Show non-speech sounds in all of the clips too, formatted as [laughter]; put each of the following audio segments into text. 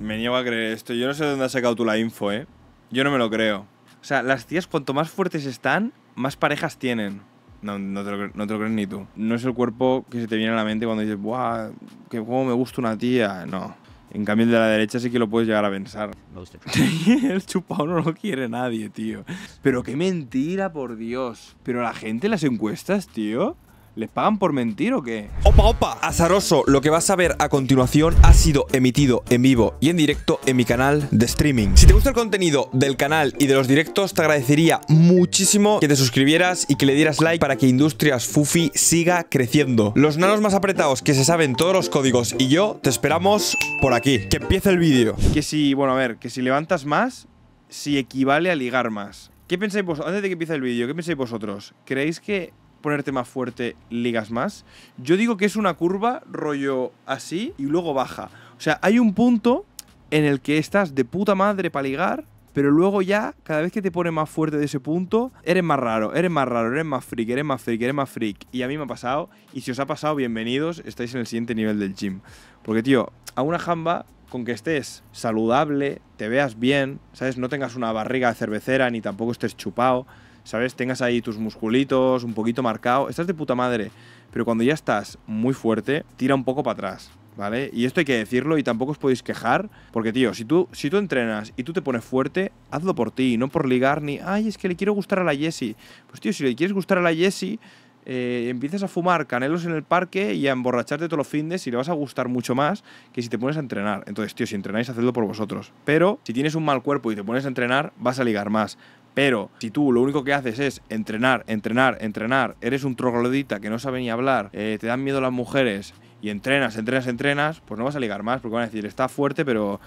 Me niego a creer esto. Yo no sé de dónde has sacado tú la info, ¿eh? Yo no me lo creo. O sea, las tías cuanto más fuertes están, más parejas tienen. No, te lo, crees ni tú. No es el cuerpo que se te viene a la mente cuando dices, guau, Que cómo me gusta una tía. No. En cambio, el de la derecha sí que lo puedes llegar a pensar. [laughs] el chupado no lo quiere nadie, tío. Pero qué mentira, por Dios. Pero la gente las encuestas, tío. ¿Les pagan por mentir o qué? ¡Opa, opa! Azaroso, lo que vas a ver a continuación ha sido emitido en vivo y en directo en mi canal de streaming. Si te gusta el contenido del canal y de los directos, te agradecería muchísimo que te suscribieras y que le dieras like para que Industrias Fufi siga creciendo. Los nanos más apretados que se saben todos los códigos y yo te esperamos por aquí. Que empiece el vídeo. Que si, bueno, a ver, que si levantas más, si equivale a ligar más. ¿Qué pensáis vosotros? Antes de que empiece el vídeo, ¿qué pensáis vosotros? ¿Creéis que ponerte más fuerte, ligas más. Yo digo que es una curva rollo así y luego baja. O sea, hay un punto en el que estás de puta madre para ligar, pero luego ya, cada vez que te pones más fuerte de ese punto, eres más raro, eres más raro, eres más freak, eres más freak, eres más freak. Y a mí me ha pasado, y si os ha pasado, bienvenidos, estáis en el siguiente nivel del gym. Porque, tío, a una jamba, con que estés saludable, te veas bien, ¿sabes? No tengas una barriga de cervecera, ni tampoco estés chupado ¿sabes? Tengas ahí tus musculitos un poquito marcado, estás de puta madre, pero cuando ya estás muy fuerte, tira un poco para atrás. ¿Vale? Y esto hay que decirlo y tampoco os podéis quejar, porque tío, si tú, si tú entrenas y tú te pones fuerte, hazlo por ti, no por ligar ni, ay, es que le quiero gustar a la Jessie. Pues tío, si le quieres gustar a la Jessie, eh, empiezas a fumar canelos en el parque y a emborracharte todos los fines y le vas a gustar mucho más que si te pones a entrenar. Entonces, tío, si entrenáis, hacedlo por vosotros. Pero si tienes un mal cuerpo y te pones a entrenar, vas a ligar más. Pero si tú lo único que haces es entrenar, entrenar, entrenar, eres un troglodita que no sabe ni hablar, eh, te dan miedo las mujeres y entrenas, entrenas, entrenas, pues no vas a ligar más porque van a decir, está fuerte, pero...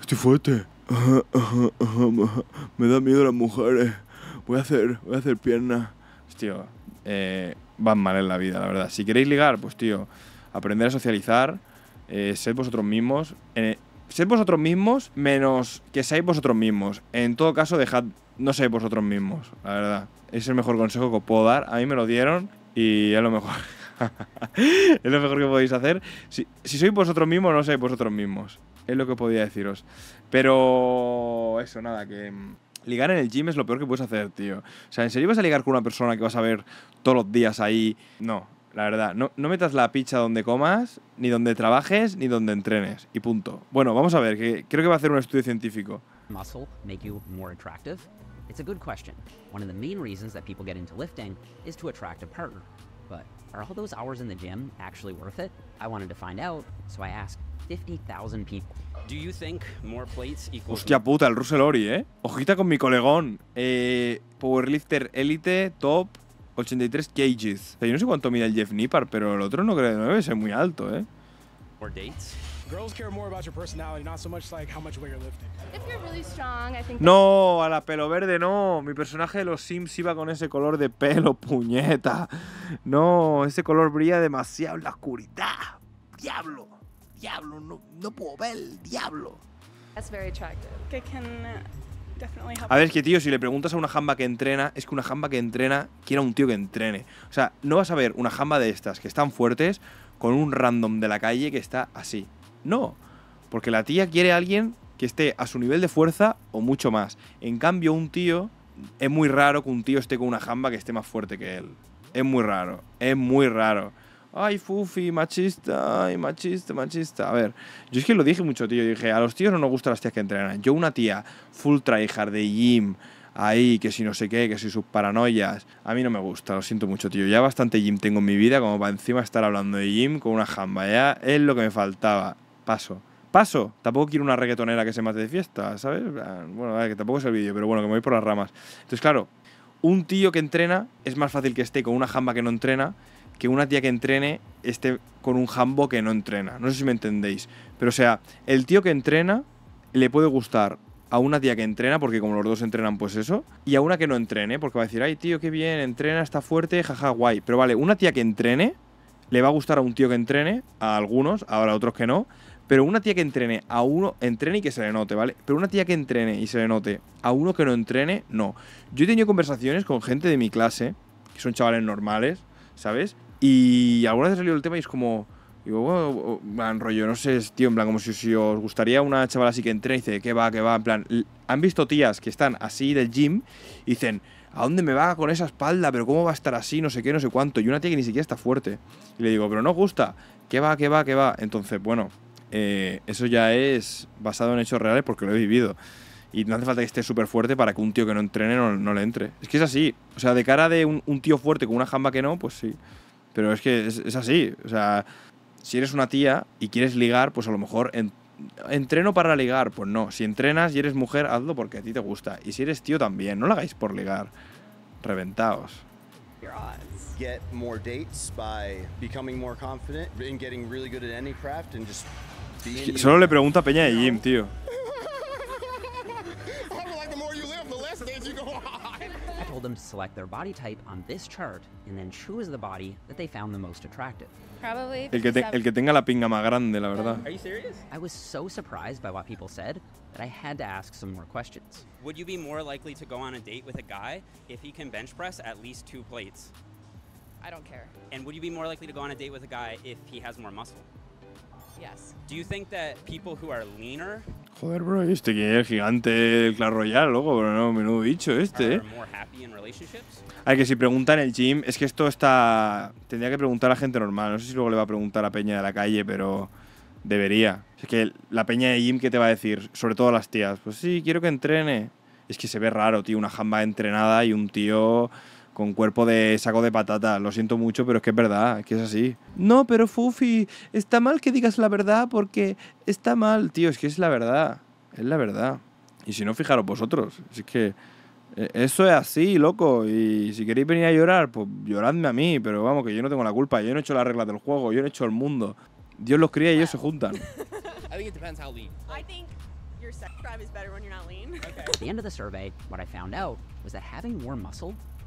Estoy fuerte. Me dan miedo las mujeres. Voy a hacer, voy a hacer pierna. Hostia, eh, van mal en la vida, la verdad. Si queréis ligar, pues tío, aprender a socializar, ser eh, sed vosotros mismos sed vosotros mismos, menos que seáis vosotros mismos. En todo caso, dejad, no seáis vosotros mismos, la verdad. Es el mejor consejo que os puedo dar. A mí me lo dieron y es lo mejor. [laughs] es lo mejor que podéis hacer. Si, si sois vosotros mismos, no seáis vosotros mismos. Es lo que podía deciros. Pero eso, nada, que mm, ligar en el gym es lo peor que puedes hacer, tío. O sea, ¿en serio vas a ligar con una persona que vas a ver todos los días ahí? No, la verdad, no, no, metas la picha donde comas, ni donde trabajes, ni donde entrenes. Y punto. Bueno, vamos a ver, que creo que va a hacer un estudio científico. Muscle make you more attractive? It's a good question. One of the main reasons that people get into lifting is to attract a partner. But are all those hours in the gym actually worth it? I wanted to find out, so I asked 50,000 people. Do you think more plates equals Hostia puta, el Russell Ori, ¿eh? Ojita con mi colegón. Eh, powerlifter élite, top, 83 cages. O yo no sé cuánto mide el Jeff Nippard, pero el otro no creo que debe es muy alto, ¿eh? No, a la pelo verde no. Mi personaje de los Sims iba con ese color de pelo, [laughs] puñeta. No, ese color brilla demasiado en la oscuridad. Diablo, diablo, no, no puedo ver el diablo. A ver, es que tío, si le preguntas a una jamba que entrena, es que una jamba que entrena quiere a un tío que entrene. O sea, no vas a ver una jamba de estas que están fuertes con un random de la calle que está así. No, porque la tía quiere a alguien que esté a su nivel de fuerza o mucho más. En cambio, un tío, es muy raro que un tío esté con una jamba que esté más fuerte que él. Es muy raro, es muy raro ay, Fufi, machista, machista, machista. A ver, yo es que lo dije mucho, tío. Dije, a los tíos no nos gustan las tías que entrenan. Yo, una tía full tryhard de gym, ahí, que si no sé qué, que si sus paranoias, a mí no me gusta, lo siento mucho, tío. Ya bastante gym tengo en mi vida, como para encima estar hablando de gym con una jamba. Ya es lo que me faltaba. Paso. Paso, tampoco quiero una reggaetonera que se mate de fiesta, ¿sabes? Bueno, que tampoco es el vídeo, pero bueno, que me voy por las ramas. Entonces, claro, un tío que entrena es más fácil que esté con una jamba que no entrena que una tía que entrene esté con un jambo que no entrena. No sé si me entendéis. Pero o sea, el tío que entrena le puede gustar a una tía que entrena, porque como los dos entrenan, pues eso, y a una que no entrene, porque va a decir, ay tío, qué bien, entrena, está fuerte, jaja, guay. Pero vale, una tía que entrene le va a gustar a un tío que entrene, a algunos, ahora a otros que no, pero una tía que entrene a uno, entrene y que se le note, ¿vale? Pero una tía que entrene y se le note a uno que no entrene, no. Yo he tenido conversaciones con gente de mi clase, que son chavales normales, ¿sabes? Y alguna vez salió el tema y es como, digo, rollo, no sé, tío, en plan, como si, os gustaría una chavala así que entre y dice, que va, que va, en plan, han visto tías que están así del gym y dicen, ¿a dónde me va con esa espalda? ¿Pero cómo va a estar así? No sé qué, no sé cuánto. Y una tía que ni siquiera está fuerte. Y le digo, pero no gusta. ¿Qué va, qué va, qué va? Entonces, bueno, eh, eso ya es basado en hechos reales porque lo he vivido. Y no hace falta que esté súper fuerte para que un tío que no entrene no, no, le entre. Es que es así. O sea, de cara de un tío fuerte con una jamba que no, pues sí. Pero es que es, así. O sea, si eres una tía y quieres ligar, pues a lo mejor entreno para ligar. Pues no. Si entrenas y eres mujer, hazlo porque a ti te gusta. Y si eres tío también, no lo hagáis por ligar. Reventaos. Solo le pregunta Peña de Jim, tío. [laughs] I told them to select their body type on this chart and then choose the body that they found the most attractive. Probably el que, te, el que tenga la pinga más grande, la verdad. Are you serious? I was so surprised by what people said that I had to ask some more questions. Would you be more likely to go on a date with a guy if he can bench press at least two plates? I don't care. And would you be more likely to go on a date with a guy if he has more muscle? yes. ¿Crees que think that que who leaner Joder, bro, este que es el gigante el Clash Royale, loco, pero no, menudo bicho este, Hay eh. que si pregunta en el gym, es que esto está. Tendría que preguntar a gente normal. No sé si luego le va a preguntar a Peña de la calle, pero debería. Es que la Peña de gym, ¿qué te va a decir? Sobre todo las tías. Pues sí, quiero que entrene. Es que se ve raro, tío, una jamba entrenada y un tío con cuerpo de saco de patata. Lo siento mucho, pero es que es verdad, es que es así. No, pero Fufi, está mal que digas la verdad porque está mal, tío, es que es la verdad, es la verdad. Y si no, fijaros vosotros, es que eh, eso es así, loco, y si queréis venir a llorar, pues lloradme a mí, pero vamos, que yo no tengo la culpa, yo no he hecho las reglas del juego, yo no he hecho el mundo. Dios los cría y ellos se juntan. [laughs] survey,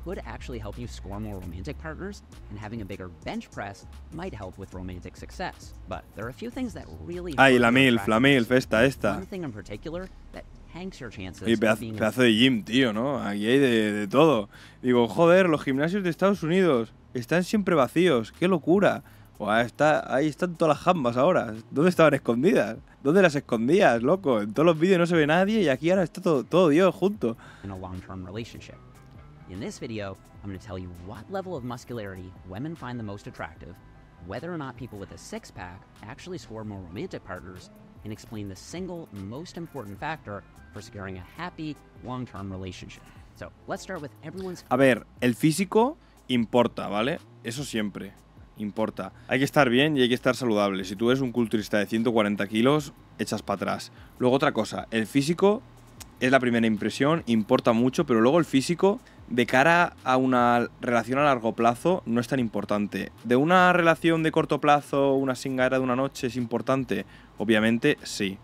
could actually help you score more romantic partners, and having a bigger bench press might help with romantic success. But there are a few things that really Ay, la MILF, la MILF, esta, esta. One thing in particular that hanks your chances y pedazo, pedazo de gym, tío, ¿no? Aquí hay de, de todo. Digo, joder, los gimnasios de Estados Unidos están siempre vacíos, qué locura. O está, ahí están todas las jambas ahora. ¿Dónde estaban escondidas? ¿Dónde las escondías, loco? En todos los vídeos no se ve nadie y aquí ahora está todo, todo Dios junto. In a long-term relationship. In this video, I'm going to tell you what level of muscularity women find the most attractive, whether or not people with a six pack actually score more romantic partners, and explain the single most important factor for securing a happy long term relationship. So let's start with everyone's. A ver, el físico importa, ¿vale? Eso siempre. Importa. Hay que estar bien y hay que estar saludable. Si tú eres un culturista de 140 kilos, echas para atrás. Luego otra cosa, el físico es la primera impresión, importa mucho, pero luego el físico, de cara a una relación a largo plazo, no es tan importante. De una relación de corto plazo, una singara de una noche, es importante. Obviamente sí,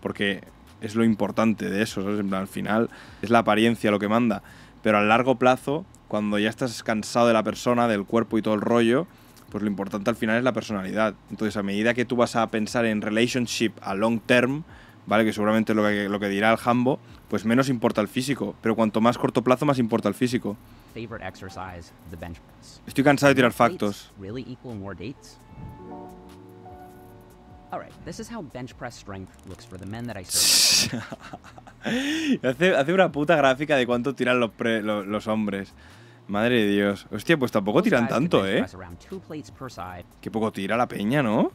porque es lo importante de eso, ¿sabes? al final es la apariencia lo que manda. Pero a largo plazo, cuando ya estás cansado de la persona, del cuerpo y todo el rollo, pues lo importante al final es la personalidad. Entonces, a medida que tú vas a pensar en relationship a long term, ¿vale? Que seguramente lo que, lo que dirá el Hambo, pues menos importa el físico, pero cuanto más corto plazo, más importa el físico. Estoy cansado de tirar factos. hace, una puta gráfica de cuánto tiran los, hombres. Madre de Dios. Hostia, pues tampoco tiran tanto, ¿eh? Qué poco tira la peña, ¿no?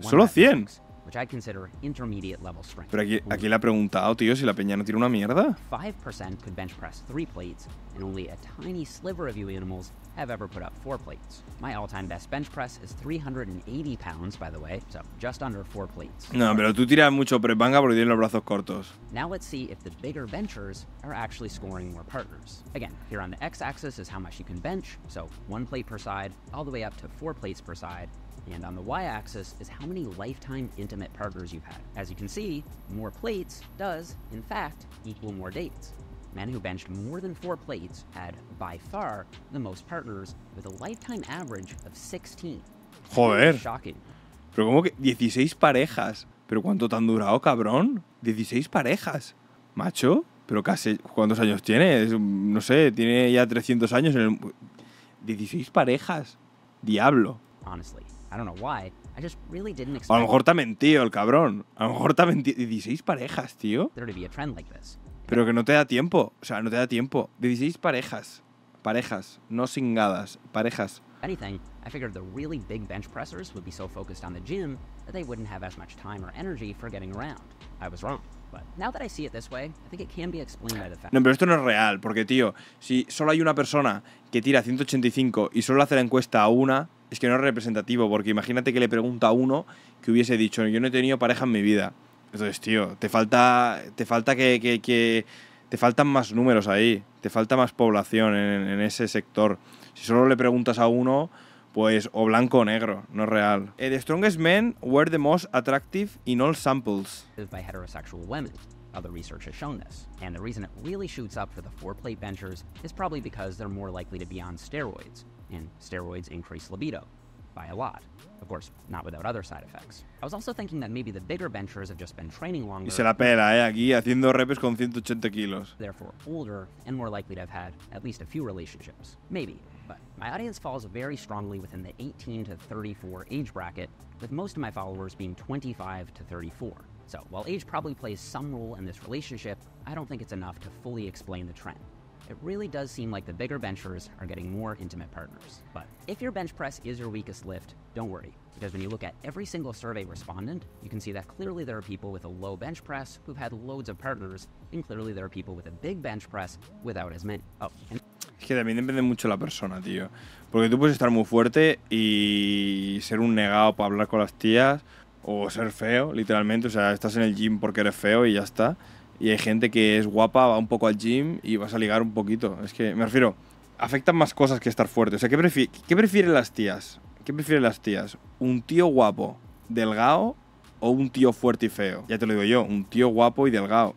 Solo 100. which i consider intermediate level strength. Pero aquí, aquí le ha preguntado, tío, si la peña no tira una mierda. 5% could bench press 3 plates, and only a tiny sliver of you animals have ever put up 4 plates. My all-time best bench press is 380 pounds, by the way, so just under 4 plates. No, pero tú tiras mucho press banca porque tienes los brazos cortos. Now let's see if the bigger benchers are actually scoring more partners. Again, here on the x-axis is how much you can bench, so 1 plate per side, all the way up to 4 plates per side, and on the y-axis is how many lifetime intimate partners you've had. As you can see, more plates does, in fact, equal more dates. Men who benched more than four plates had, by far, the most partners, with a lifetime average of 16. Joder. Pero ¿cómo que 16 parejas. ¿Pero cuánto tan durado, cabrón? 16 parejas. Macho, pero casi... ¿Cuántos años tiene? no sé, tiene ya 300 años en el... 16 parejas. Diablo. Honestly. I don't know why. A lo mejor te ha mentido el cabrón. A lo mejor te ha mentido. 16 parejas, tío. Pero que no te da tiempo. O sea, no te da tiempo. 16 parejas. Parejas. No singadas. Parejas. No, pero esto no es real, porque tío, si solo hay una persona que tira 185 y solo hace la encuesta a una, es que no es representativo, porque imagínate que le pregunta a uno que hubiese dicho, yo no he tenido pareja en mi vida. Entonces, tío, te falta, te falta que, que, que te faltan más números ahí, te falta más población en, en, ese sector. Si solo le preguntas a uno, pues o blanco o negro, no es real. Eh, the strongest men were the most attractive in all samples. By heterosexual women. Other research has shown this. And the reason it really shoots up for the four plate benchers is probably because they're more likely to be on steroids, and steroids increase libido by a lot. Of course, not without other side effects. I was also thinking that maybe the bigger benchers have just been training longer. se la pela, eh, aquí haciendo reps con 180 kilos. Therefore, older and more likely to have had at least a few relationships. Maybe, but my audience falls very strongly within the 18 to 34 age bracket, with most of my followers being 25 to 34. So, while age probably plays some role in this relationship, I don't think it's enough to fully explain the trend it really does seem like the bigger benchers are getting more intimate partners. But if your bench press is your weakest lift, don't worry, because when you look at every single survey respondent, you can see that clearly there are people with a low bench press who've had loads of partners, and clearly there are people with a big bench press without as many. Oh, Es que también depende mucho la persona, tío. Porque tú puedes estar muy fuerte y ser un negado para hablar con las tías o ser feo, literalmente. O sea, estás en el gym porque eres feo y ya está. y hay gente que es guapa, va un poco al gym y vas a ligar un poquito. Es que, me refiero, afectan más cosas que estar fuerte. O sea, ¿qué, prefiere prefieren las tías? ¿Qué prefieren las tías? ¿Un tío guapo, delgado o un tío fuerte y feo? Ya te lo digo yo, un tío guapo y delgado.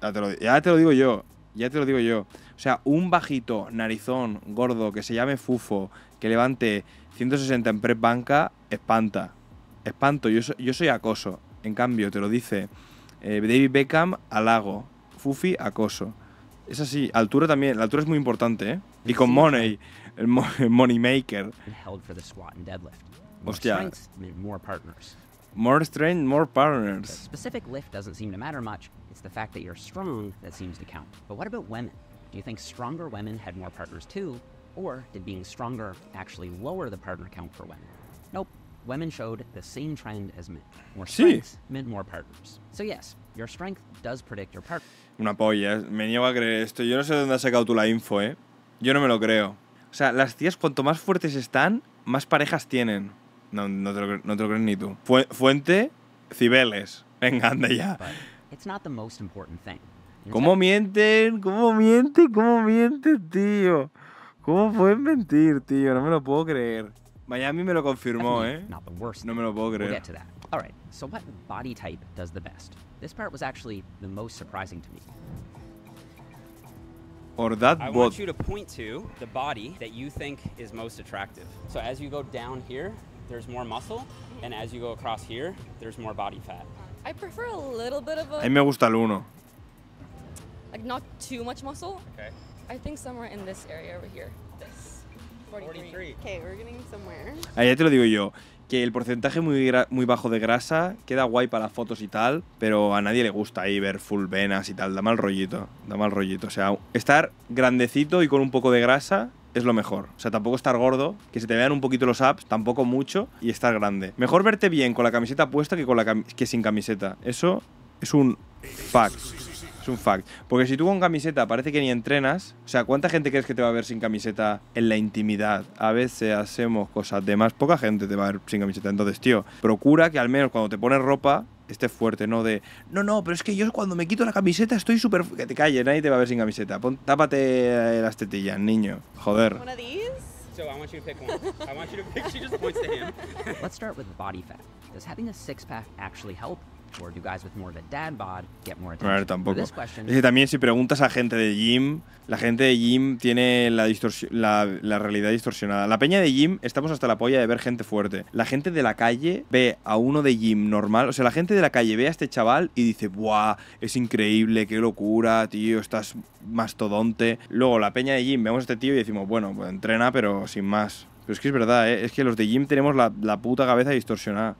Ya te lo, digo yo, ya te lo digo yo. O sea, un bajito, narizón, gordo, que se llame Fufo, que levante 160 en prep banca, espanta. Espanto, yo, yo soy acoso. En cambio, te lo dice eh, David Beckham, halago. Fufi, acoso. Es así. Altura también. La altura es muy importante, ¿eh? Y con Money. El mo Money Maker. Hostia. More strength, more partners. specific lift doesn't seem to matter much. It's the fact that you're strong that seems to count. But what about women? Do you think stronger women had more partners too? Or did being stronger actually lower the partner count for women? Nope sí. Una polla, eh. me niego a creer esto. Yo no sé de dónde has sacado tú la info, ¿eh? Yo no me lo creo. O sea, las tías cuanto más fuertes están, más parejas tienen. No, no, te, lo, no te crees ni tú. fuente, Cibeles. Venga, anda ya. ¿Cómo mienten? ¿Cómo mienten? ¿Cómo mienten, tío? ¿Cómo pueden mentir, tío? No me lo puedo creer. Miami me lo confirmó, eh. Not the worst. No me lo puedo creer. We'll get to that. All right. So what body type does the best? This part was actually the most surprising to me. Or that I want you to point to the body that you think is most attractive. So as you go down here, there's more muscle, and as you go across here, there's more body fat. I prefer a little bit of a. A mí me gusta el uno. Like not too much muscle. Okay. I think somewhere in this area over here. Okay, we're getting somewhere. Ahí ya te lo digo yo. Que el porcentaje muy, muy bajo de grasa queda guay para las fotos y tal, pero a nadie le gusta ahí ver full venas y tal. Da mal rollito, da mal rollito. O sea, estar grandecito y con un poco de grasa es lo mejor. O sea, tampoco estar gordo, que se te vean un poquito los abs, tampoco mucho, y estar grande. Mejor verte bien con la camiseta puesta que, con la que sin camiseta. Eso es un pack. Es un fact. Porque si tú con camiseta parece que ni entrenas, o sea, ¿cuánta gente crees que te va a ver sin camiseta en la intimidad? A veces hacemos cosas de más, poca gente te va a ver sin camiseta. Entonces, tío, procura que al menos cuando te pones ropa esté fuerte, ¿no? De, no, no, pero es que yo cuando me quito la camiseta estoy súper... Que te calles, nadie te va a ver sin camiseta. tápate eh, las tetillas, niño. Joder. Let's start with body fat. Does having a six pack actually help? A ver, tampoco. Es también si preguntas a gente de gym la gente de gym tiene la, la, realidad distorsionada. La peña de gym, estamos hasta la polla de ver gente fuerte. La gente de la calle ve a uno de gym normal. O sea, la gente de la calle ve a este chaval y dice, ¡buah! Es increíble, qué locura, tío, estás mastodonte. Luego la peña de gym, vemos a este tío y decimos, bueno, pues entrena, pero sin más. Pero es que es verdad, ¿eh? es que los de gym tenemos la, la puta cabeza distorsionada.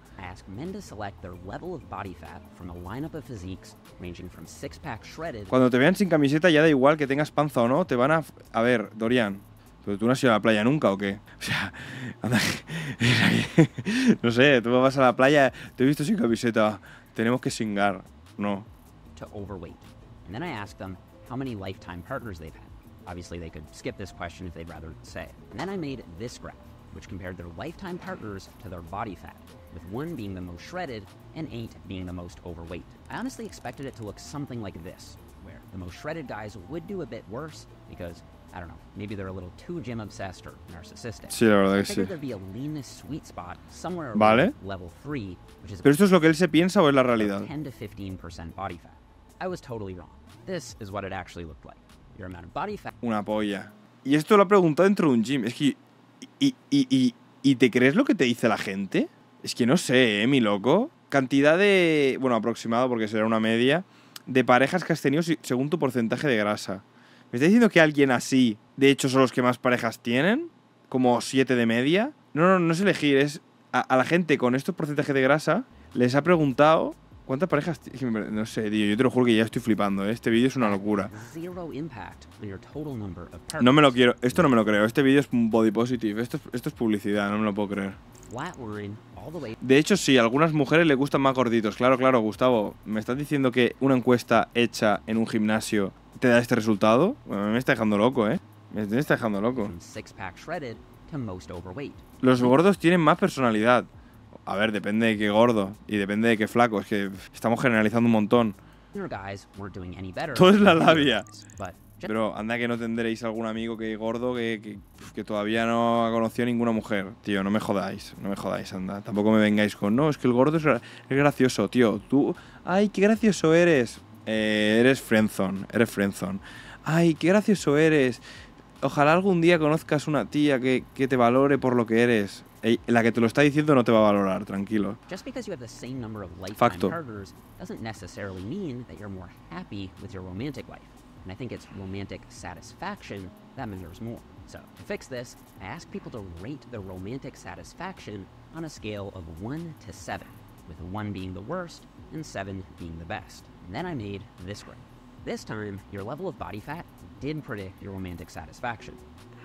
Cuando te vean sin camiseta ya da igual que tengas panza o no, te van a... A ver, Dorian, tú no has ido a la playa nunca o qué? O sea, [laughs] anda... [laughs] no sé, tú vas a la playa, te he visto sin camiseta, tenemos que singar, no. Obviously, they could skip this question if they'd rather say. And then I made this graph, which compared their lifetime partners to their body fat, with one being the most shredded and eight being the most overweight. I honestly expected it to look something like this, where the most shredded guys would do a bit worse because I don't know, maybe they're a little too gym obsessed or narcissistic. Sí, la verdad que sí. There'd be a leanest sweet spot somewhere vale. level 3, which is lo que él se piensa o es la realidad? 10 to 15% body fat. I was totally wrong. This is what it actually looked like. Una polla. Y esto lo ha preguntado dentro de un gym. Es que. Y, te crees lo que te dice la gente? Es que no sé, ¿eh, mi loco? Cantidad de. Bueno, aproximado, porque será una media. De parejas que has tenido según tu porcentaje de grasa. ¿Me está diciendo que alguien así, de hecho, son los que más parejas tienen? ¿Como siete de media? No, no, no es elegir, es. A, a la gente con estos porcentajes de grasa les ha preguntado ¿Cuántas parejas? No sé, Yo te lo juro que ya estoy flipando. ¿eh? Este vídeo es una locura. No me lo quiero. Esto no me lo creo. Este vídeo es body positive. Esto, esto es publicidad. No me lo puedo creer. De hecho, sí. A algunas mujeres les gustan más gorditos. Claro, claro, Gustavo. ¿Me estás diciendo que una encuesta hecha en un gimnasio te da este resultado? me está dejando loco, ¿eh? Me está dejando loco. Los gordos tienen más personalidad. A ver, depende de qué gordo y depende de qué flaco. Es que estamos generalizando un montón. Todo es la labia. Pero anda que no tendréis algún amigo que gordo que, todavía no ha conocido ninguna mujer. Tío, no me jodáis, no me jodáis, anda. Tampoco me vengáis con, no, es que el gordo es, gracioso, tío. Tú, ay, qué gracioso eres. Eh, eres friendzone. eres friendzone. Ay, qué gracioso eres. Ojalá algún día conozcas una tía que, que te valore por lo que eres. La que te lo está diciendo no te va a valorar, tranquilo. Facto. doesn't necessarily mean that you're more happy with your romantic life. And I think it's romantic satisfaction that matters more. So, to fix this, I ask people to rate their romantic satisfaction on a scale of 1 to 7, with 1 being the worst and 7 being the best. And then I made this graph. This time, your level of body fat did predict your romantic satisfaction,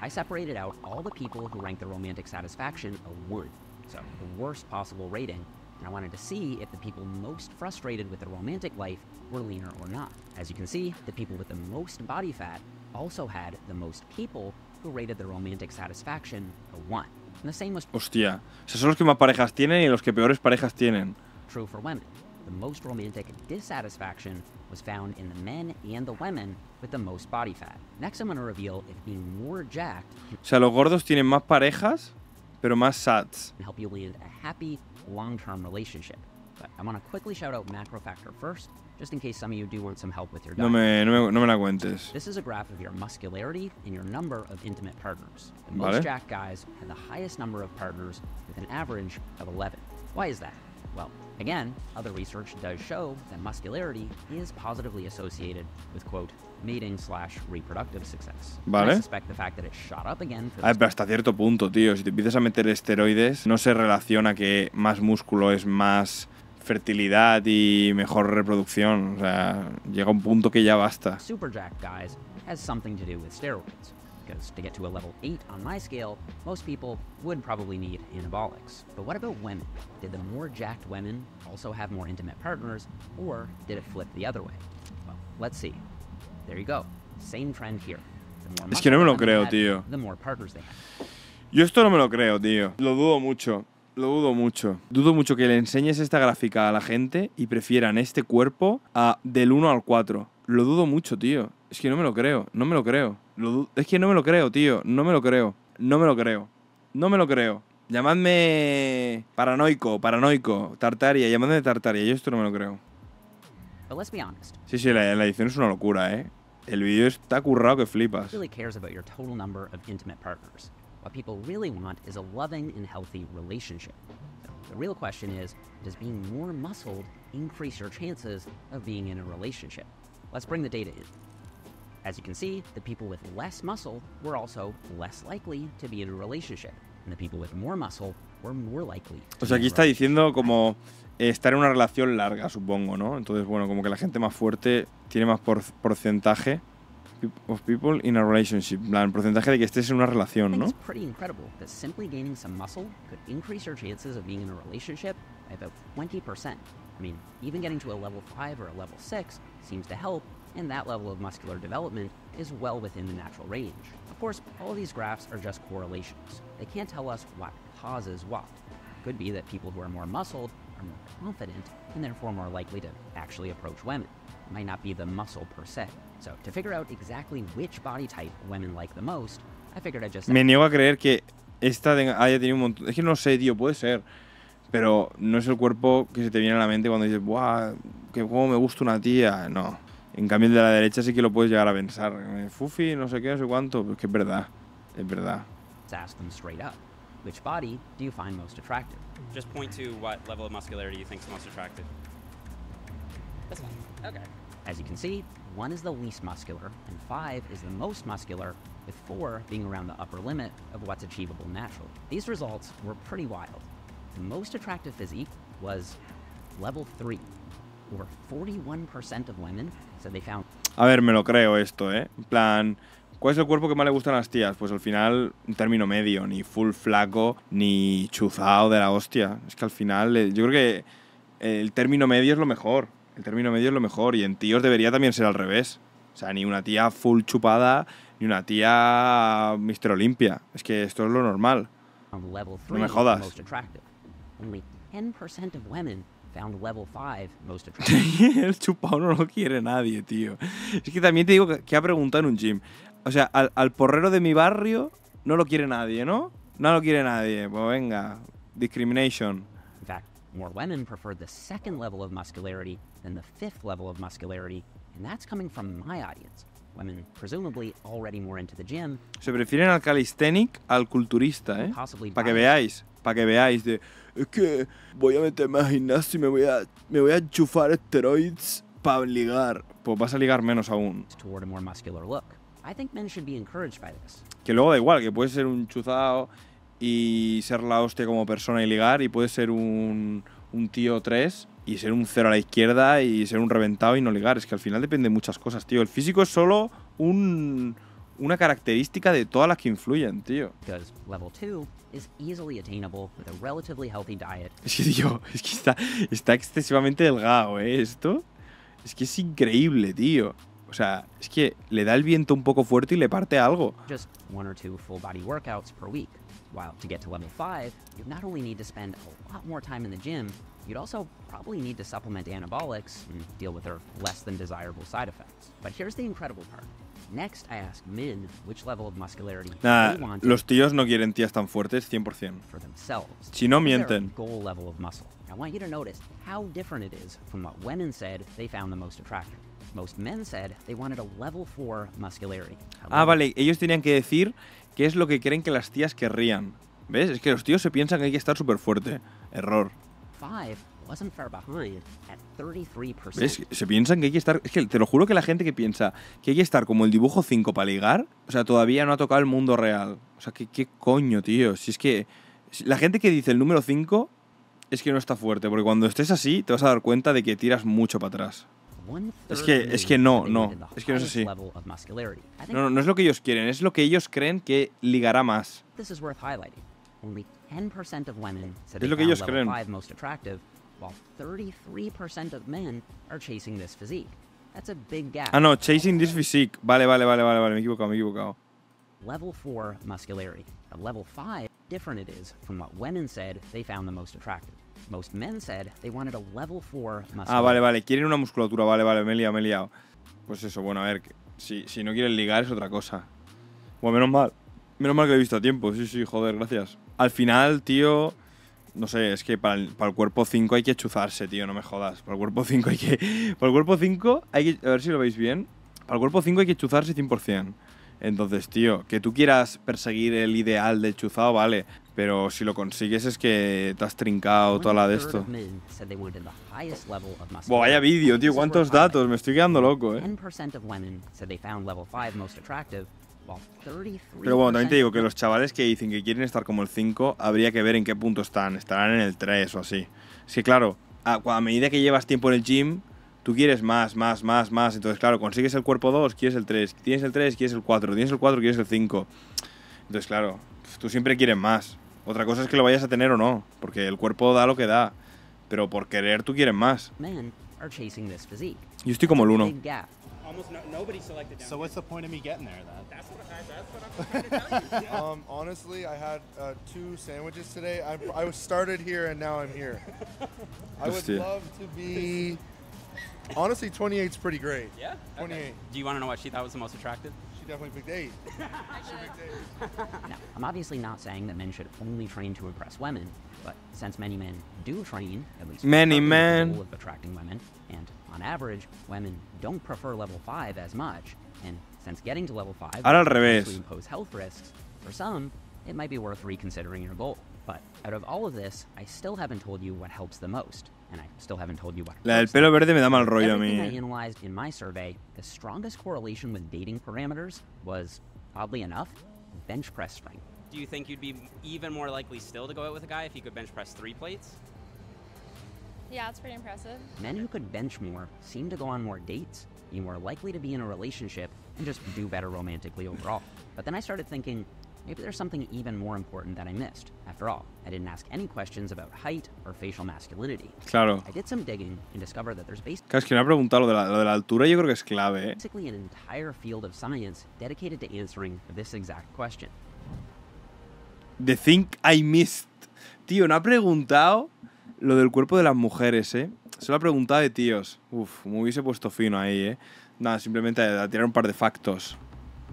I separated out all the people who ranked the romantic satisfaction a one, so the worst possible rating, and I wanted to see if the people most frustrated with their romantic life were leaner or not. As you can see, the people with the most body fat also had the most people who rated their romantic satisfaction a 1. And the same was Hostia, esos son los que más parejas tienen y los que peores parejas tienen. True for women. The most romantic dissatisfaction was found in the men and the women with the most body fat. Next, I'm going to reveal if being more jacked. O sea, los gordos tienen más parejas, pero más sats. Can help you lead a happy long-term relationship. But I want to quickly shout out Macrofactor first, just in case some of you do want some help with your diet. No me, no me, no me la cuentes. This is a graph of your muscularity and your number of intimate partners. The most vale. jacked guys had the highest number of partners with an average of 11. Why is that? well. Again, other research does show that muscularity is positively associated with, quote, mating slash reproductive success. Vale. I suspect the fact that it shot up again for ah, pero hasta cierto punto, tío. Si te empiezas a meter esteroides, no se relaciona que más músculo es más fertilidad y mejor reproducción. O sea, llega un punto que ya basta. Superjack guys has something to do with steroids because to get to a level 8 on my scale, most people would probably need anabolics. But what about women? Did the more jacked women also have more intimate partners, or did it flip the other way? Well, let's see. There you go. Same trend here. Es que no me lo creo, tío. Yo esto no me lo creo, tío. Lo dudo mucho. Lo dudo mucho. Dudo mucho que le enseñes esta gráfica a la gente y prefieran este cuerpo a del 1 al 4. Lo dudo mucho, tío. Es que no me lo creo. No me lo creo. Lo, es que no me lo creo, tío. No me lo creo. No me lo creo. No me lo creo. Llamadme paranoico, paranoico, tartaria, llamadme tartaria. Yo esto no me lo creo. But let's be honest. Sí, sí, la, la, edición es una locura, ¿eh? El vídeo está currado que flipas. Really cares about your total number of intimate partners. What people really want is a loving and healthy relationship. The real question is, does being more muscled increase your chances of being in a relationship? Let's bring the data in. As you can see, the people with less muscle were also less likely to be in a relationship, and the people with more muscle were more likely. O sea, aquí está diciendo como eh, estar en una relación larga, supongo, ¿no? Entonces, bueno, como que la gente más fuerte tiene más por porcentaje of people in a relationship, plan, porcentaje de que estés en una relación, ¿no? pretty incredible that simply gaining some muscle could increase your chances of being in a relationship by about 20%. I mean, even getting to a level 5 or a level 6 seems to help and that level of muscular development is well within the natural range. Of course, all of these graphs are just correlations. They can't tell us what causes what. It could be that people who are more muscled are more confident and therefore more likely to actually approach women. It might not be the muscle per se. So, to figure out exactly which body type women like the most, I figured I'd just... Me niego a creer que esta haya tenido un montón... Es que no sé, tío, puede ser. Pero no es el cuerpo que se te viene a la mente cuando dices, ¡buah! Que cómo me gusta una tía. No. En cambio, el de la derecha sí que lo puedes llegar a pensar. Eh, Fufi, no sé qué, no sé cuánto. es que es verdad. Es verdad. Ask them straight up. Which body do you find most attractive? Just point to what level of muscularity you think is most attractive. This one. Okay. As you can see, one is the least muscular, and five is the most muscular, with four being around the upper limit of what's achievable naturally. These results were pretty wild. The most attractive physique was level three, where 41% of women A ver, me lo creo esto, ¿eh? En plan, ¿cuál es el cuerpo que más le gustan a las tías? Pues al final, un término medio, ni full flaco, ni chuzado de la hostia. Es que al final, eh, yo creo que eh, el término medio es lo mejor. El término medio es lo mejor. Y en tíos debería también ser al revés. O sea, ni una tía full chupada, ni una tía Mister Olimpia. Es que esto es lo normal. No me jodas. Found level five most [laughs] el chupado no lo quiere nadie, tío. Es que también te digo que, que ha preguntado en un gym. O sea, al, al, porrero de mi barrio no lo quiere nadie, ¿no? No lo quiere nadie. Pues venga, discrimination. In fact, more women prefer the second level of muscularity than the fifth level of muscularity, and that's coming from my audience. Women presumably already more into the gym. Se prefieren al calisthenic al culturista, ¿eh? Para que veáis, para que veáis de es que voy a meterme al gimnasio y me voy a, me voy a enchufar esteroides para ligar. Pues vas a ligar menos aún. Que luego da igual, que puedes ser un chuzado y ser la hostia como persona y ligar, y puedes ser un, un tío 3 y ser un cero a la izquierda y ser un reventado y no ligar. Es que al final depende muchas cosas, tío. El físico es solo un, una característica de todas las que influyen, tío. is easily attainable with a relatively healthy diet. [laughs] Es que, es que está, está excesivamente delgado, ¿eh? Esto es que es increíble, tío. O sea, es que le da el viento un poco fuerte y le parte algo. Just one or two full body workouts per week. While to get to level 5, you not only need to spend a lot more time in the gym, you'd also probably need to supplement anabolics and deal with their less than desirable side effects. But here's the incredible part. Nah, los tíos no quieren tías tan fuertes 100%. Si no mienten. I want you to notice how different it is from what women said they found the most attractive. Most men said they wanted a level 4 muscularity. Ah, vale, ellos tenían que decir qué es lo que creen que las tías querrían. ¿Ves? Es que los tíos se piensan que hay que estar súper fuerte. Error. 5 se piensan que hay que estar. Es que te lo juro que la gente que piensa que hay que estar como el dibujo 5 para ligar, o sea, todavía no ha tocado el mundo real. O sea, ¿qué, coño, tío? Si es que. La gente que dice el número 5 es que no está fuerte, porque cuando estés así te vas a dar cuenta de que tiras mucho para atrás. Es que, es que no, no, es que no es así. no, no es lo que ellos quieren, es lo que ellos creen que ligará más. Es lo que ellos creen while 33% of men are chasing this physique. That's a big gap. Ah, no, chasing this physique. Vale, vale, vale, vale, vale. Me he equivocado, me he equivocado. Level 4 muscularity. At level 5, different it is from what women said they found the most attractive. Most men said they wanted a level 4 muscularity. Ah, vale, vale. Quieren una musculatura. Vale, vale. Me he liado, me he liado. Pues eso, bueno, a ver. Si, si no quieren ligar es otra cosa. Bueno, menos mal. Menos mal que lo he visto a tiempo. Sí, sí, joder, gracias. Al final, tío... No sé, es que para el, para el cuerpo 5 hay que chuzarse, tío, no me jodas. Para el cuerpo 5 hay que. [laughs] Para el cuerpo 5 hay que. A ver si lo veis bien. Para el cuerpo 5 hay que chuzarse 100%. Entonces, tío, que tú quieras perseguir el ideal del chuzado, vale. Pero si lo consigues es que te has trincado toda la de esto. Buah, vaya vídeo, tío, cuántos datos, me estoy quedando loco, eh. Pero bueno, también te digo que los chavales que dicen que quieren estar como el 5, habría que ver en qué punto están. Estarán en el 3 o así. Es que claro, a, medida que llevas tiempo en el gym, tú quieres más, más, más, más. Entonces, claro, consigues el cuerpo 2, quieres el 3, tienes el 3, quieres el 4, tienes el 4, quieres el 5. Entonces, claro, tú siempre quieres más. Otra cosa es que lo vayas a tener o no, porque el cuerpo da lo que da. Pero por querer tú quieres más. Yo estoy como el 1. almost no, nobody selected down. So what's the point of me getting there then? That's what, I, that's what I'm trying to [laughs] tell you. um, honestly, I had uh, two sandwiches today. I, I was started here and now I'm here. [laughs] I would love to be. Honestly, 28 is pretty great. Yeah. 28. Okay. Do you want to know what she thought was the most attractive? She definitely picked eight. [laughs] she picked eight. Now, I'm obviously not saying that men should only train to impress women, but since many men do train, at least many men, of attracting women, on average, women don't prefer level 5 as much, and since getting to level 5 Ahora al revés. impose health risks, for some, it might be worth reconsidering your goal. But out of all of this, I still haven't told you what helps the most, and I still haven't told you what. La del pelo verde me da mal rollo a mí. I eh. analyzed in my survey, the strongest correlation with dating parameters was, oddly enough, bench press strength. Do you think you'd be even more likely still to go out with a guy if you could bench press three plates? Yeah, it's pretty impressive. Men who could bench more seem to go on more dates, be more likely to be in a relationship, and just do better romantically overall. But then I started thinking, maybe there's something even more important that I missed. After all, I didn't ask any questions about height or facial masculinity. Claro. I did some digging and discovered that there's basically que ha preguntado de, la, altura, yo creo que es clave. ¿eh? Basically an entire field of science dedicated to answering this exact question. The thing I missed. Tío, no ha preguntado Lo del cuerpo de las mujeres, ¿eh? Es una pregunta de tíos. Uf, me hubiese puesto fino ahí, ¿eh? Nada, simplemente a tirar un par de factos.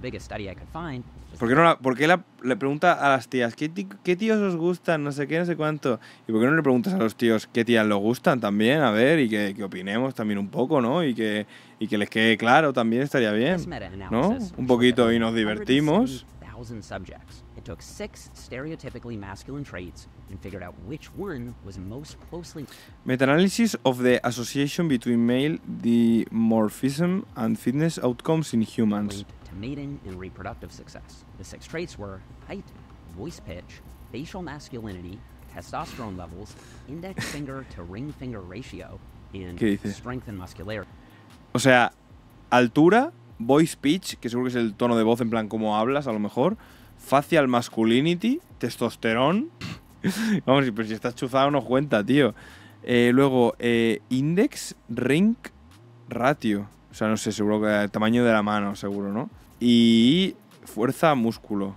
¿Por qué, no la, por qué le pregunta a las tías ¿qué, ¿qué, tíos os gustan? No sé qué, no sé cuánto. ¿Y por qué no le preguntas a los tíos qué tías les gustan también? A ver, y que, que, opinemos también un poco, ¿no? Y que, y que les quede claro también estaría bien, ¿no? Un poquito y nos divertimos. 1,000 subjects. It took six stereotypically masculine traits and figured out which one was most closely. Meta-analysis of the association between male dimorphism and fitness outcomes in humans. To mating and reproductive success. The six traits were height, voice pitch, facial masculinity, testosterone levels, index [laughs] finger to ring finger ratio, and strength and muscularity. O sea, altura, voice pitch, que seguro que es el tono de voz en plan cómo hablas, a lo mejor, facial masculinity, testosterón. [laughs] Vamos, pero pues si estás chuzado no cuenta, tío. Eh, luego, eh, index, ring, ratio. O sea, no sé, seguro que el tamaño de la mano, seguro, ¿no? Y fuerza músculo.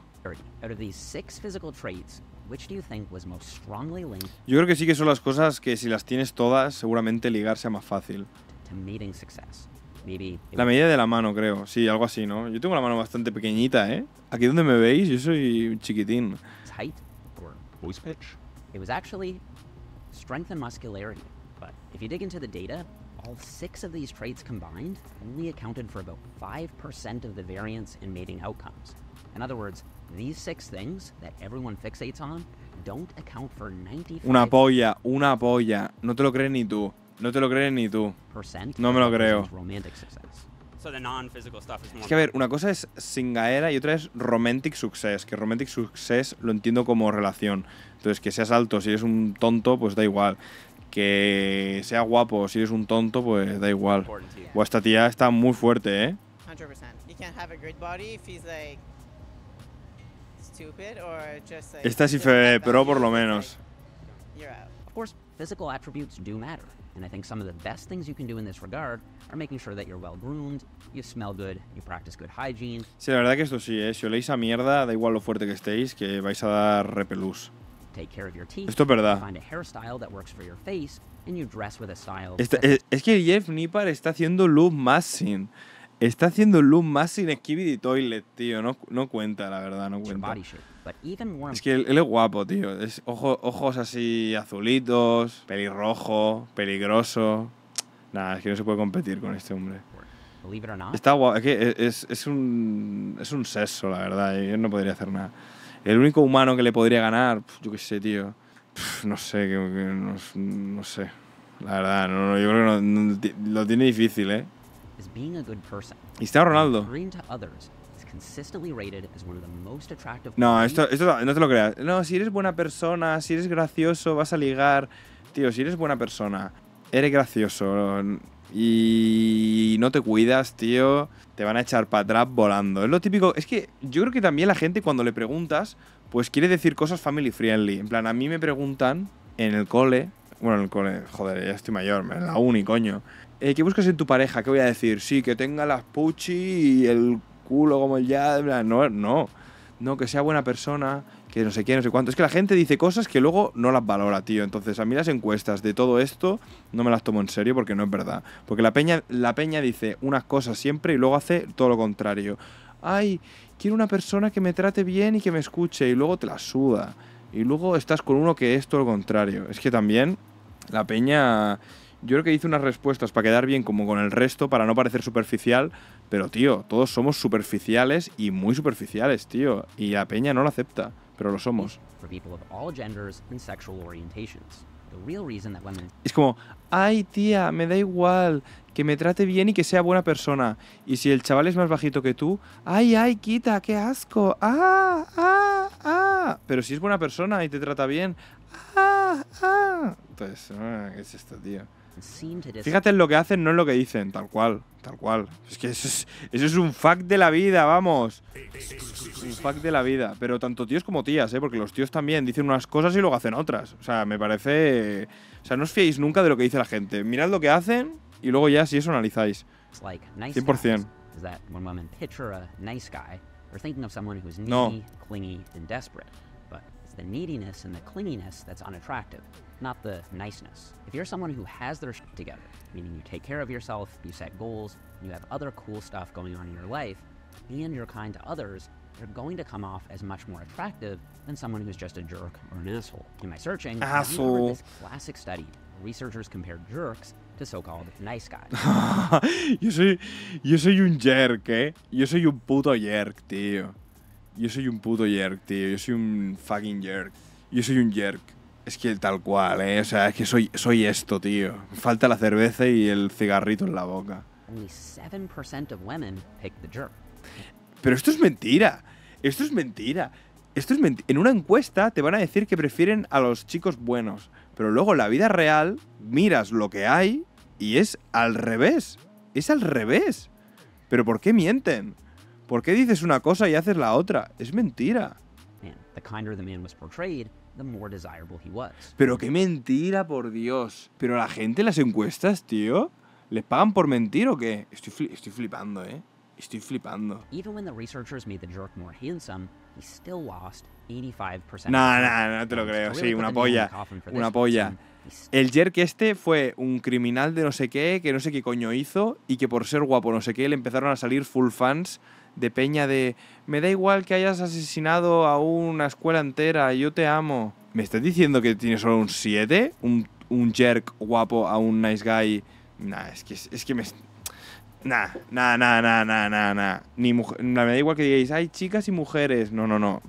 Yo creo que sí que son las cosas que si las tienes todas, seguramente ligar sea más fácil. La medida de la mano, creo. Sí, algo así, ¿no? Yo tengo la mano bastante pequeñita, ¿eh? Aquí donde me veis, yo soy chiquitín. Tight or voice pitch. It was actually strength and muscularity, but if you dig into the data, all six of these traits combined only accounted for about 5% of the variance in mating outcomes. In other words, these six things that everyone fixates on don't account for 95 Una polla, una polla. No te lo crees ni tú. No te lo crees ni tú. No me lo creo. Es que a ver, una cosa es Singaera y otra es Romantic Success, que Romantic Success lo entiendo como relación. Entonces, que seas alto, si eres un tonto, pues da igual. Que sea guapo, si eres un tonto, pues da igual. O esta tía está muy fuerte, ¿eh? Está Esta sí pero por lo menos. And I think some of the best things you can do in this regard are making sure that you're well groomed, you smell good, you practice good hygiene. Sí, la verdad que esto sí, ¿eh? si oléis a mierda, da igual lo fuerte que estéis, que vais a dar repelús. Take care of your teeth, esto es verdad. Find a hairstyle that works for your face, and you dress with a style Esta, es, eh, es, que Jeff Nippar está haciendo loop massing. Está haciendo loop massing Skibidi Toilet, tío. No, no cuenta, la verdad, no cuenta. Your body shape. Es que él, es guapo, tío. Es ojos ojos así azulitos, pelirrojo, peligroso. Nada, es que no se puede competir con este hombre. Está guapo. Es que es, es un, es un la verdad. Él eh. no podría hacer nada. El único humano que le podría ganar, yo qué sé, tío. No sé, no, sé. La verdad, no, yo creo que lo tiene difícil, ¿eh? Y está Ronaldo. No, esto, esto no te lo creas. No, si eres buena persona, si eres gracioso, vas a ligar. Tío, si eres buena persona, eres gracioso y no te cuidas, tío, te van a echar para atrás volando. Es lo típico. Es que yo creo que también la gente cuando le preguntas, pues quiere decir cosas family friendly. En plan, a mí me preguntan en el cole. Bueno, en el cole, joder, ya estoy mayor, en la uni, coño. Eh, ¿Qué buscas en tu pareja? ¿Qué voy a decir? Sí, que tenga las puchi y el culo como el ya, no, no, no, que sea buena persona, que no sé qué, no sé cuánto. Es que la gente dice cosas que luego no las valora, tío. Entonces, a mí las encuestas de todo esto no me las tomo en serio porque no es verdad. Porque la peña, la peña dice unas cosas siempre y luego hace todo lo contrario. Ay, quiero una persona que me trate bien y que me escuche y luego te la suda. Y luego estás con uno que es todo lo contrario. Es que también la peña yo creo que hice unas respuestas para quedar bien como con el resto, para no parecer superficial, pero tío, todos somos superficiales y muy superficiales, tío, y la peña no lo acepta, pero lo somos. Es como, ay tía, me da igual, que me trate bien y que sea buena persona. Y si el chaval es más bajito que tú, ay, ay, quita, qué asco, ah, ah, ah. Pero si es buena persona y te trata bien, ah, ah. Entonces, ah, ¿qué es esto, tío? Fíjate en lo que hacen, no en lo que dicen, tal cual, tal cual. Es que eso es, un fact de la vida, vamos. Un fact de la vida. Pero tanto tíos como tías, ¿eh? Porque los tíos también dicen unas cosas y luego hacen otras. O sea, me parece... O sea, no os fiéis nunca de lo que dice la gente. Mirad lo que hacen y luego ya si eso analizáis. 100%. No. It's the neediness and the clinginess that's unattractive, not the niceness. If you're someone who has their shit together, meaning you take care of yourself, you set goals, you have other cool stuff going on in your life, and you're kind to others, you're going to come off as much more attractive than someone who's just a jerk or an asshole. In my searching, I I this classic study. Researchers compared jerks to so-called nice guys. [laughs] yo soy, yo soy un jerk, eh. Yo soy un puto jerk, tío. Yo soy un puto jerk, tío. Yo soy un fucking jerk. Yo soy un jerk. Es que tal cual, ¿eh? O sea, es que soy, soy esto, tío. Falta la cerveza y el cigarrito en la boca. Pero esto es mentira. Esto es mentira. Esto es mentira. En una encuesta te van a decir que prefieren a los chicos buenos. Pero luego en la vida real miras lo que hay y es al revés. Es al revés. ¿Pero por qué mienten? ¿Por qué dices una cosa y haces la otra? Es mentira. Pero qué mentira, por Dios. Pero la gente las encuestas, tío, ¿les pagan por mentir o qué? Estoy, estoy flipando, ¿eh? Estoy flipando. No, no, no te lo creo. Sí, una polla. Una polla. El Jerk este fue un criminal de no sé qué, que no sé qué coño hizo, y que por ser guapo no sé qué le empezaron a salir full fans de peña de me da igual que hayas asesinado a una escuela entera, yo te amo. ¿Me estás diciendo que tiene solo un 7? ¿Un, ¿Un, jerk guapo a un nice guy? Nah, es que, es que me... Nah, nah, nah, nah, nah, nah, Ni me da igual que digáis, hay chicas y mujeres. No, no, no.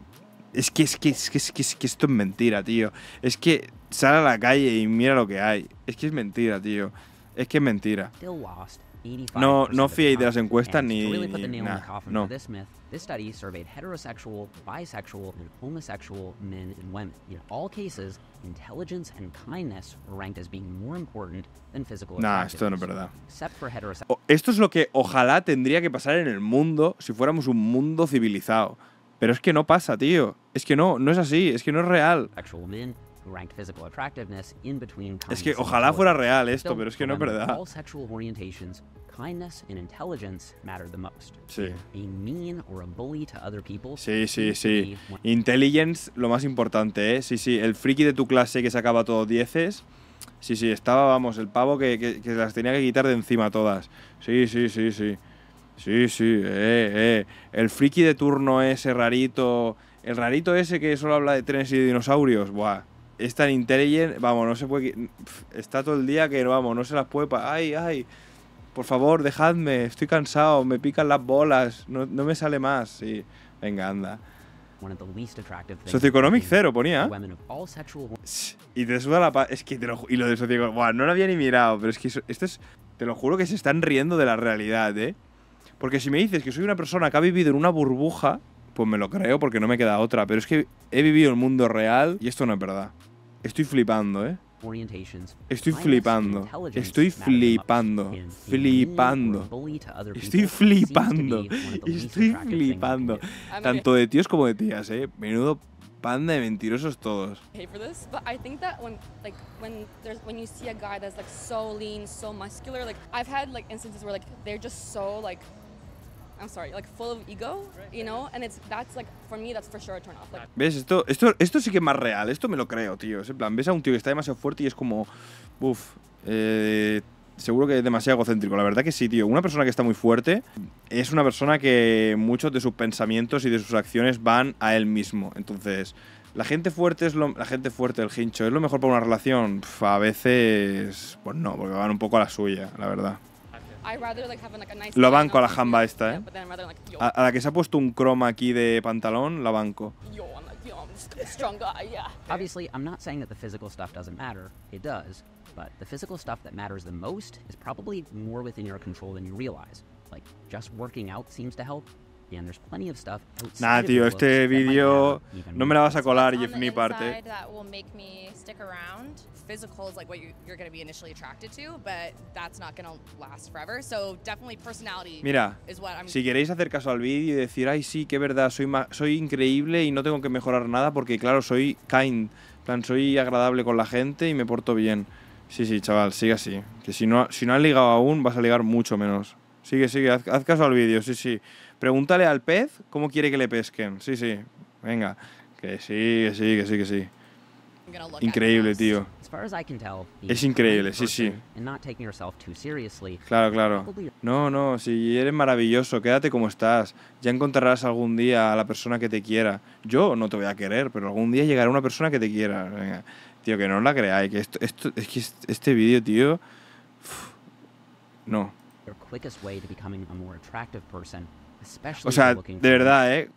Es que, es que, es que, es que, esto es mentira, tío. Es que sal a la calle y mira lo que hay. Es que es mentira, tío. Es que es mentira. No, no fiéis de las encuestas ni, nada, no. nah, esto no es verdad. esto es lo que ojalá tendría que pasar en el mundo si fuéramos un mundo civilizado. Pero es que no pasa, tío. Es que no, no es así, es que no es real. Es que ojalá fuera real esto, pero es que no es verdad. Sí. Sí, sí, sí. Intelligence, lo más importante, ¿eh? Sí, sí, el friki de tu clase que sacaba todos dieces. Sí, sí, estaba, vamos, el pavo que, que, que las tenía que quitar de encima todas. Sí, sí, sí, sí. Sí, sí, eh, eh. el friki de turno ese rarito, el rarito ese que solo habla de trenes y de dinosaurios, buah. Es tan inteligente. vamos, no se puede. Está todo el día que, vamos, no se las puede. ¡Ay, ay! Por favor, dejadme, estoy cansado, me pican las bolas, no, me sale más. Sí, venga, anda. Socioeconomic cero ponía. Y te suda la Es que te lo Y lo de socioeconomic. Buah, no lo había ni mirado, pero es que esto es. Te lo juro que se están riendo de la realidad, eh. Porque si me dices que soy una persona que ha vivido en una burbuja, pues me lo creo porque no me queda otra. Pero es que he vivido el mundo real y esto no es verdad. Estoy flipando, ¿eh? Estoy flipando. Estoy flipando. Flipando. Estoy flipando. Estoy flipando. Tanto de tíos como de tías, ¿eh? Menudo panda de mentirosos todos. I'm sorry, like full of ego, you know, and it's that's like for me ¿Ves? Esto, esto, esto sí que es más real, esto me lo creo, tío. Es en plan, ves a un tío que está demasiado fuerte y es como, uff, eh, seguro que es demasiado egocéntrico. La verdad que sí, tío. Una persona que está muy fuerte es una persona que muchos de sus pensamientos y de sus acciones van a él mismo. Entonces, la gente fuerte es la gente fuerte, el hincho, es lo mejor para una relación. a veces, pues no, porque van un poco a la suya, la verdad. Lo banco a la jamba esta, ¿eh? A, a la que se ha puesto un croma aquí de pantalón, la banco. Obviously, I'm not saying that the physical stuff doesn't matter. It does. But the physical stuff that matters the most is probably more within your control than you realize. Like, just working out seems to help, Nah, tío, este vídeo no me la vas a colar Jeff, mi parte. Mira, si queréis hacer caso al vídeo y decir, ay sí, qué verdad, soy soy increíble y no tengo que mejorar nada porque claro soy kind, plan soy agradable con la gente y me porto bien. Sí, sí, chaval, sigue así. Que si no, si no has ligado aún, vas a ligar mucho menos. Sigue, sigue, haz, haz caso al vídeo, sí, sí. Pregúntale al pez cómo quiere que le pesquen. Sí, sí. Venga. Que sí, que sí, que sí, que sí. Increíble, tío. Es increíble, sí, sí. Claro, claro. No, no, si eres maravilloso, quédate como estás. Ya encontrarás algún día a la persona que te quiera. Yo no te voy a querer, pero algún día llegará una persona que te quiera. Venga. Tío, que no la creáis. Que esto, es que este, este vídeo, tío... no. O sea, de verdad, ¿eh?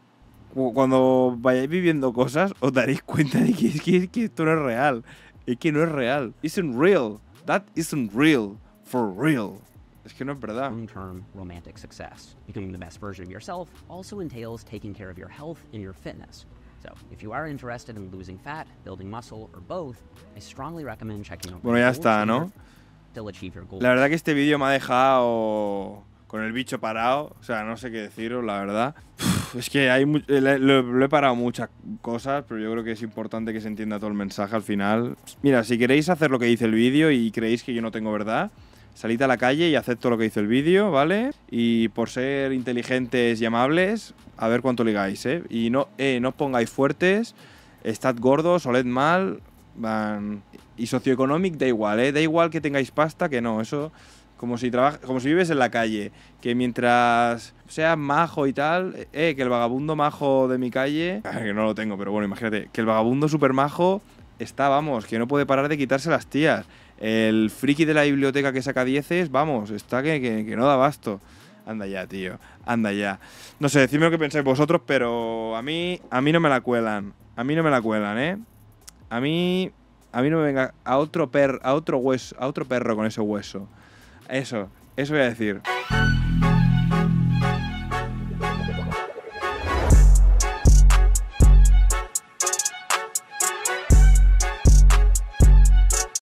Cuando vayáis viviendo cosas, os daréis cuenta de que, es [laughs] que, esto no es real. Es que no es real. Isn't real. That isn't real. For real. Es que no es verdad. Long-term romantic success. Becoming the best version of yourself also entails taking care of your health and your fitness. So, if you are interested in losing fat, building muscle, or both, I strongly recommend checking out. Bueno, ya está, ¿no? La verdad que este vídeo me ha dejado con el bicho parado, o sea, no sé qué deciros, la verdad. es que hay eh, lo, he parado muchas cosas, pero yo creo que es importante que se entienda todo el mensaje al final. Mira, si queréis hacer lo que dice el vídeo y creéis que yo no tengo verdad, salid a la calle y acepto lo que dice el vídeo, ¿vale? Y por ser inteligentes y amables, a ver cuánto ligáis, ¿eh? Y no, eh, no os pongáis fuertes, estad gordos, oled mal, van... y socioeconómico da igual, ¿eh? Da igual que tengáis pasta, que no, eso como si, como si vives en la calle, que mientras sea majo y tal, eh, que el vagabundo majo de mi calle, [laughs] que no lo tengo, pero bueno, imagínate, que el vagabundo super majo está, vamos, que no puede parar de quitarse las tías. El friki de la biblioteca que saca dieces, vamos, está que, no da basto. Anda ya, tío, anda ya. No sé, decidme lo que pensáis vosotros, pero a mí, a mí no me la cuelan. A mí no me la cuelan, ¿eh? A mí, a mí no me venga a otro, per, a otro, hueso, a otro perro con ese hueso. Eso, eso voy a decir.